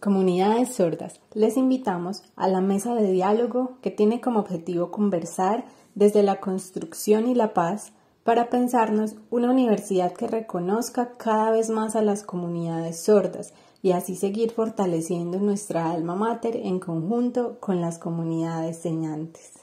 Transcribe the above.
Comunidades sordas, les invitamos a la mesa de diálogo que tiene como objetivo conversar desde la construcción y la paz para pensarnos una universidad que reconozca cada vez más a las comunidades sordas y así seguir fortaleciendo nuestra alma mater en conjunto con las comunidades señantes.